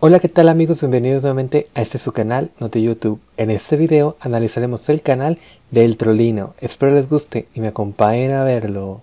Hola qué tal amigos, bienvenidos nuevamente a este su canal, Note YouTube. En este video analizaremos el canal del Trolino. Espero les guste y me acompañen a verlo.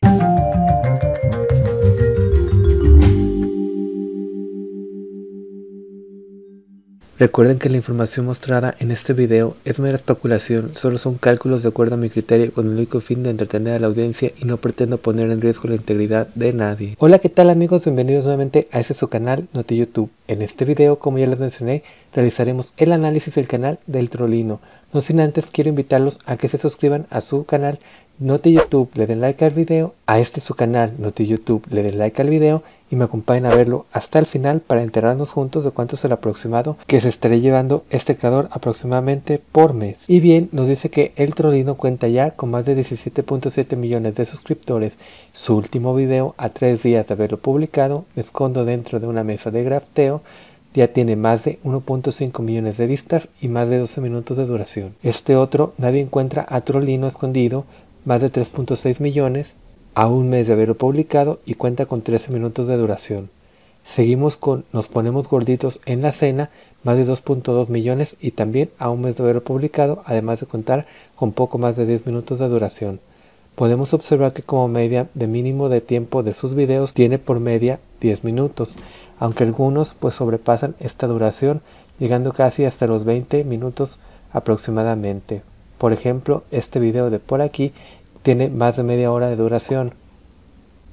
Recuerden que la información mostrada en este video es mera especulación, solo son cálculos de acuerdo a mi criterio con el único fin de entretener a la audiencia y no pretendo poner en riesgo la integridad de nadie. Hola, ¿qué tal amigos? Bienvenidos nuevamente a este su canal, Noti YouTube. En este video, como ya les mencioné, realizaremos el análisis del canal del trolino. No sin antes, quiero invitarlos a que se suscriban a su canal Noti YouTube, le den like al video, a este su canal Noti YouTube, le den like al video y me acompañen a verlo hasta el final para enterarnos juntos de cuánto es el aproximado que se estará llevando este creador aproximadamente por mes. Y bien, nos dice que El Trolino cuenta ya con más de 17.7 millones de suscriptores. Su último video, a tres días de haberlo publicado, escondo dentro de una mesa de grafteo, ya tiene más de 1.5 millones de vistas y más de 12 minutos de duración. Este otro, Nadie encuentra a Trollino escondido, más de 3.6 millones, a un mes de haberlo publicado y cuenta con 13 minutos de duración. Seguimos con Nos ponemos gorditos en la cena, más de 2.2 millones y también a un mes de haberlo publicado, además de contar con poco más de 10 minutos de duración. Podemos observar que como media de mínimo de tiempo de sus videos tiene por media 10 minutos, aunque algunos pues sobrepasan esta duración, llegando casi hasta los 20 minutos aproximadamente. Por ejemplo, este video de por aquí tiene más de media hora de duración.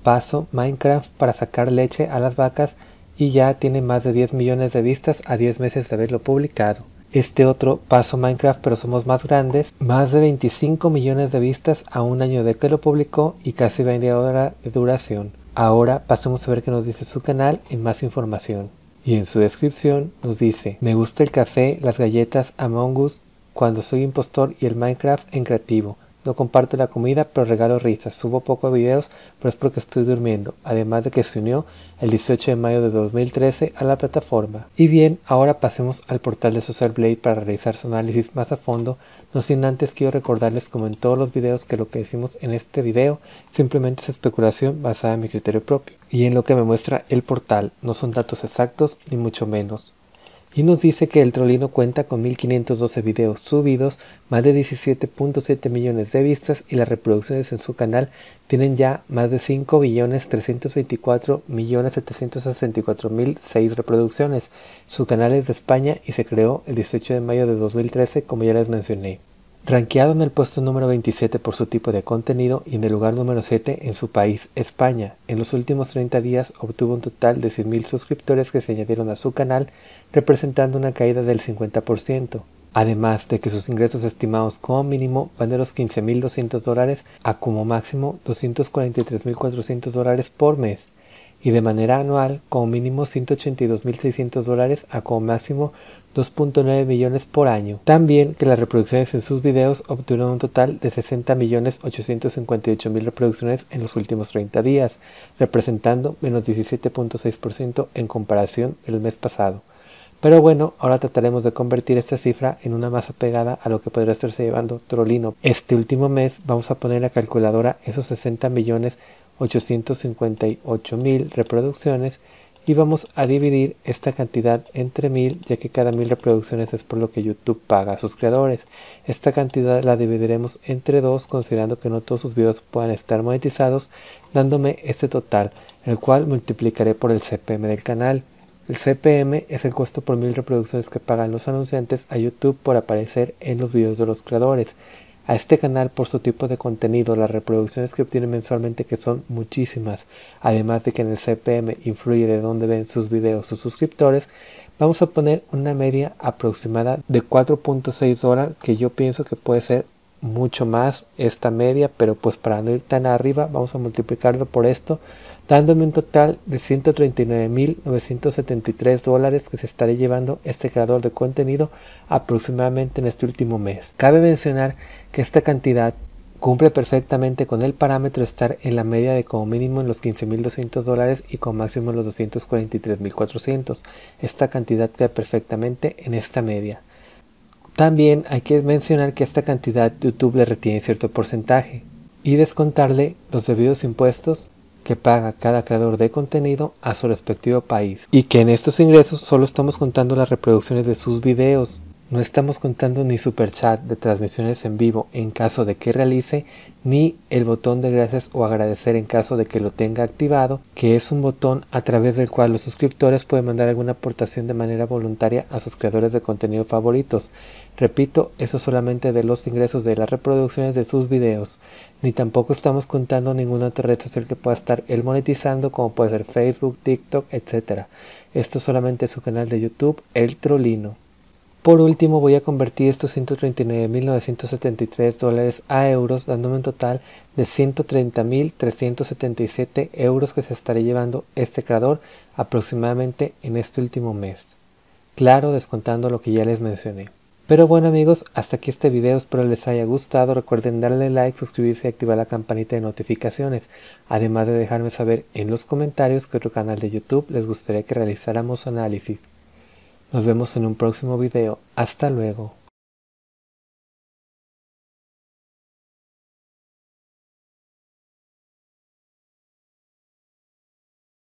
Paso Minecraft para sacar leche a las vacas y ya tiene más de 10 millones de vistas a 10 meses de haberlo publicado. Este otro paso Minecraft pero somos más grandes, más de 25 millones de vistas a un año de que lo publicó y casi 20 horas de duración. Ahora pasemos a ver qué nos dice su canal en más información. Y en su descripción nos dice, me gusta el café, las galletas, Among Us, cuando soy impostor y el Minecraft en creativo. No comparto la comida, pero regalo risas. Subo poco videos, pero es porque estoy durmiendo. Además de que se unió el 18 de mayo de 2013 a la plataforma. Y bien, ahora pasemos al portal de Social Blade para realizar su análisis más a fondo. No sin antes quiero recordarles como en todos los videos que lo que decimos en este video simplemente es especulación basada en mi criterio propio. Y en lo que me muestra el portal no son datos exactos ni mucho menos. Y nos dice que el trolino cuenta con 1512 videos subidos, más de 17.7 millones de vistas y las reproducciones en su canal tienen ya más de 5 reproducciones. Su canal es de España y se creó el 18 de mayo de 2013 como ya les mencioné ranqueado en el puesto número 27 por su tipo de contenido y en el lugar número 7 en su país, España. En los últimos 30 días obtuvo un total de 100.000 suscriptores que se añadieron a su canal, representando una caída del 50%. Además de que sus ingresos estimados como mínimo van de los 15.200 dólares a como máximo 243.400 dólares por mes y de manera anual como mínimo 182.600 dólares a como máximo 2.9 millones por año. También que las reproducciones en sus videos obtuvieron un total de 60.858.000 reproducciones en los últimos 30 días, representando menos 17.6% en comparación el mes pasado. Pero bueno, ahora trataremos de convertir esta cifra en una masa pegada a lo que podría estarse llevando Trolino. Este último mes vamos a poner en la calculadora esos 60 millones mil reproducciones y vamos a dividir esta cantidad entre mil, ya que cada mil reproducciones es por lo que YouTube paga a sus creadores. Esta cantidad la dividiremos entre dos, considerando que no todos sus videos puedan estar monetizados dándome este total el cual multiplicaré por el CPM del canal. El CPM es el costo por mil reproducciones que pagan los anunciantes a YouTube por aparecer en los videos de los creadores a este canal por su tipo de contenido, las reproducciones que obtiene mensualmente que son muchísimas, además de que en el CPM influye de dónde ven sus videos sus suscriptores, vamos a poner una media aproximada de 4.6 horas. que yo pienso que puede ser mucho más esta media, pero pues para no ir tan arriba vamos a multiplicarlo por esto dándome un total de 139.973 dólares que se estaré llevando este creador de contenido aproximadamente en este último mes. Cabe mencionar que esta cantidad cumple perfectamente con el parámetro de estar en la media de como mínimo en los 15.200 dólares y como máximo en los 243.400. Esta cantidad queda perfectamente en esta media. También hay que mencionar que esta cantidad YouTube le retiene cierto porcentaje y descontarle los debidos impuestos que paga cada creador de contenido a su respectivo país y que en estos ingresos solo estamos contando las reproducciones de sus videos no estamos contando ni superchat de transmisiones en vivo en caso de que realice, ni el botón de gracias o agradecer en caso de que lo tenga activado, que es un botón a través del cual los suscriptores pueden mandar alguna aportación de manera voluntaria a sus creadores de contenido favoritos. Repito, eso solamente de los ingresos de las reproducciones de sus videos. Ni tampoco estamos contando ninguna otro red social que pueda estar él monetizando, como puede ser Facebook, TikTok, etc. Esto solamente es su canal de YouTube, El Trolino. Por último, voy a convertir estos 139.973 dólares a euros, dándome un total de 130.377 euros que se estará llevando este creador aproximadamente en este último mes. Claro, descontando lo que ya les mencioné. Pero bueno amigos, hasta aquí este video, espero les haya gustado, recuerden darle like, suscribirse y activar la campanita de notificaciones, además de dejarme saber en los comentarios qué otro canal de YouTube les gustaría que realizáramos análisis. Nos vemos en un próximo video. Hasta luego.